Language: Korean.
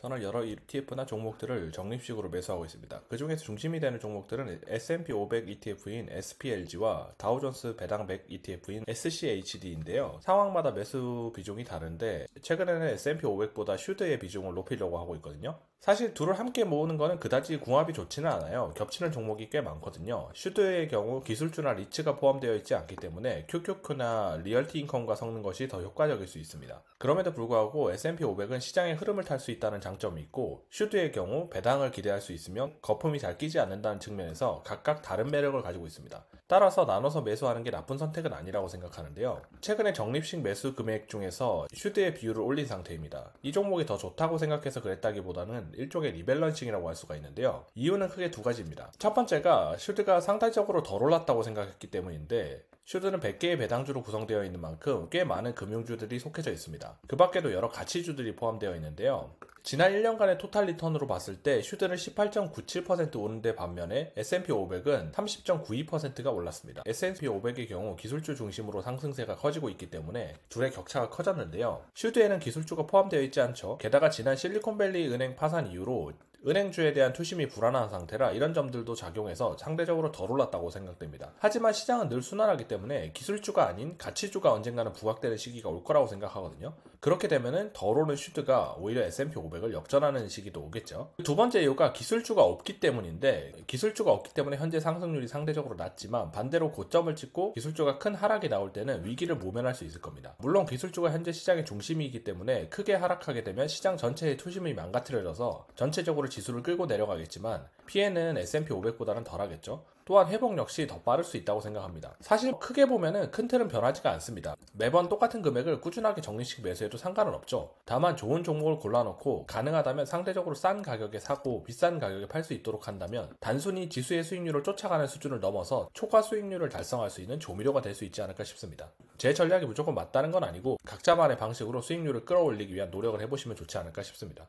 저는 여러 ETF나 종목들을 적립식으로 매수하고 있습니다. 그 중에서 중심이 되는 종목들은 S&P 500 ETF인 SPLG와 다우존스 배당 100 ETF인 SCHD인데요. 상황마다 매수 비중이 다른데 최근에는 S&P 500보다 슈드의 비중을 높이려고 하고 있거든요. 사실 둘을 함께 모으는 것은 그다지 궁합이 좋지는 않아요. 겹치는 종목이 꽤 많거든요. 슈드의 경우 기술주나 리츠가 포함되어 있지 않기 때문에 QQQ나 리얼티 인컴과 섞는 것이 더 효과적일 수 있습니다. 그럼에도 불구하고 S&P 500은 시장의 흐름을 탈 수 있다는 장점이 있고 슈드의 경우 배당을 기대할 수 있으며 거품이 잘 끼지 않는다는 측면에서 각각 다른 매력을 가지고 있습니다. 따라서 나눠서 매수하는 게 나쁜 선택은 아니라고 생각하는데요. 최근에 적립식 매수 금액 중에서 슈드의 비율을 올린 상태입니다. 이 종목이 더 좋다고 생각해서 그랬다기보다는 일종의 리밸런싱이라고 할 수가 있는데요. 이유는 크게 두 가지입니다. 첫 번째가 쉴드가 상대적으로 덜 올랐다고 생각했기 때문인데 슈드는 100개의 배당주로 구성되어 있는 만큼 꽤 많은 금융주들이 속해져 있습니다. 그 밖에도 여러 가치주들이 포함되어 있는데요. 지난 1년간의 토탈 리턴으로 봤을 때슈드는18.97% 오른데 반면에 S&P 500은 30.92%가 올랐습니다. S&P 500의 경우 기술주 중심으로 상승세가 커지고 있기 때문에 둘의 격차가 커졌는데요. 슈드에는 기술주가 포함되어 있지 않죠. 게다가 지난 실리콘밸리 은행 파산 이후로 은행주에 대한 투심이 불안한 상태라 이런 점들도 작용해서 상대적으로 덜 올랐다고 생각됩니다. 하지만 시장은 늘 순환하기 때문에 기술주가 아닌 가치주가 언젠가는 부각되는 시기가 올 거라고 생각하거든요. 그렇게 되면은 덜 오는 슈트가 오히려 S&P 500을 역전하는 시기도 오겠죠. 두 번째 이유가 기술주가 없기 때문인데 기술주가 없기 때문에 현재 상승률이 상대적으로 낮지만 반대로 고점을 찍고 기술주가 큰 하락이 나올 때는 위기를 모면할 수 있을 겁니다. 물론 기술주가 현재 시장의 중심이기 때문에 크게 하락하게 되면 시장 전체의 투심이 망가뜨려져서 전체적으로 지수를 끌고 내려가겠지만 피해는 S&P 500보다는 덜하겠죠. 또한 회복 역시 더 빠를 수 있다고 생각합니다. 사실 크게 보면큰 틀은 변하지가 않습니다. 매번 똑같은 금액을 꾸준하게 정리식 매수해도 상관은 없죠. 다만 좋은 종목을 골라놓고 가능하다면 상대적으로 싼 가격에 사고 비싼 가격에 팔 수 있도록 한다면 단순히 지수의 수익률을 쫓아가는 수준을 넘어서 초과 수익률을 달성할 수 있는 조미료가 될 수 있지 않을까 싶습니다. 제 전략이 무조건 맞다는 건 아니고 각자만의 방식으로 수익률을 끌어올리기 위한 노력을 해보시면 좋지 않을까 싶습니다.